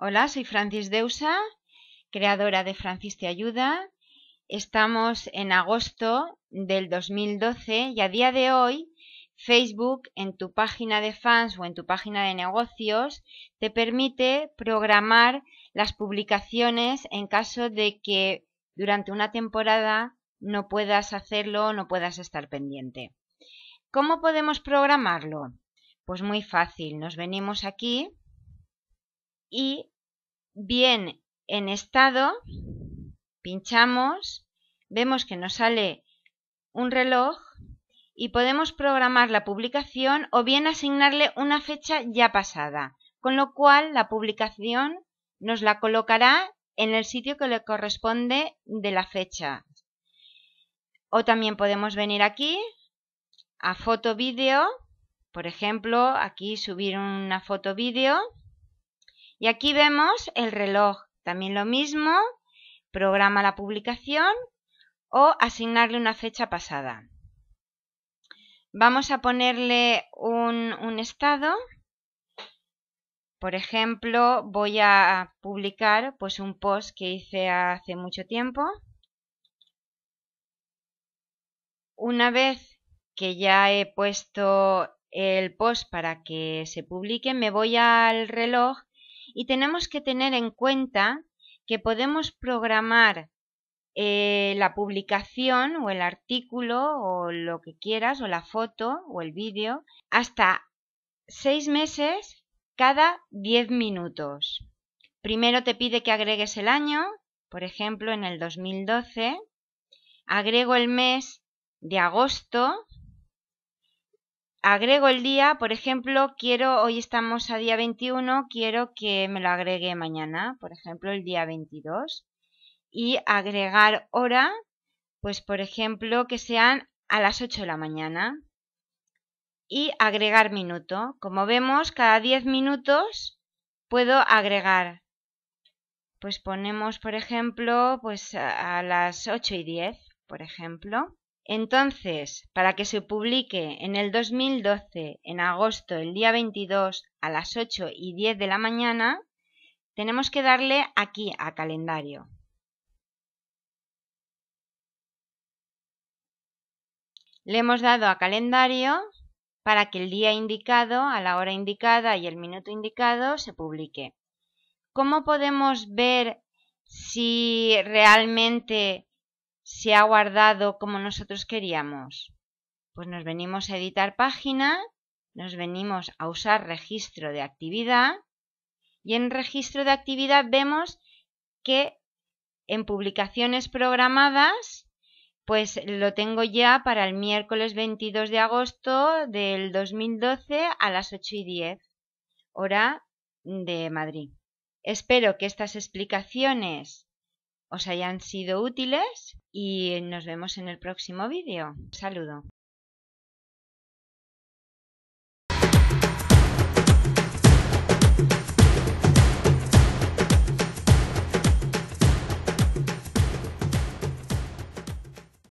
Hola, soy Francis Deusa, creadora de Francis Te Ayuda. Estamos en agosto del 2012 y a día de hoy Facebook en tu página de fans o en tu página de negocios te permite programar las publicaciones en caso de que durante una temporada no puedas hacerlo o no puedas estar pendiente. ¿Cómo podemos programarlo? Pues muy fácil, nos venimos aquí y bien en estado, pinchamos, vemos que nos sale un reloj y podemos programar la publicación o bien asignarle una fecha ya pasada, con lo cual la publicación nos la colocará en el sitio que le corresponde de la fecha. O también podemos venir aquí a foto vídeo, por ejemplo, aquí subir una foto vídeo y aquí vemos el reloj, también lo mismo, programa la publicación o asignarle una fecha pasada. Vamos a ponerle un, un estado. Por ejemplo, voy a publicar pues, un post que hice hace mucho tiempo. Una vez que ya he puesto el post para que se publique, me voy al reloj y tenemos que tener en cuenta que podemos programar eh, la publicación o el artículo o lo que quieras o la foto o el vídeo hasta seis meses cada diez minutos. Primero te pide que agregues el año, por ejemplo en el 2012, agrego el mes de agosto agrego el día, por ejemplo, quiero, hoy estamos a día 21, quiero que me lo agregue mañana, por ejemplo, el día 22. Y agregar hora, pues por ejemplo, que sean a las 8 de la mañana. Y agregar minuto. Como vemos, cada 10 minutos puedo agregar. Pues ponemos, por ejemplo, pues a las 8 y 10, por ejemplo. Entonces, para que se publique en el 2012, en agosto, el día 22, a las 8 y 10 de la mañana, tenemos que darle aquí a calendario. Le hemos dado a calendario para que el día indicado, a la hora indicada y el minuto indicado se publique. ¿Cómo podemos ver si realmente se ha guardado como nosotros queríamos? Pues nos venimos a editar página, nos venimos a usar registro de actividad y en registro de actividad vemos que en publicaciones programadas pues lo tengo ya para el miércoles 22 de agosto del 2012 a las 8 y 10, hora de Madrid. Espero que estas explicaciones os hayan sido útiles y nos vemos en el próximo vídeo. saludo.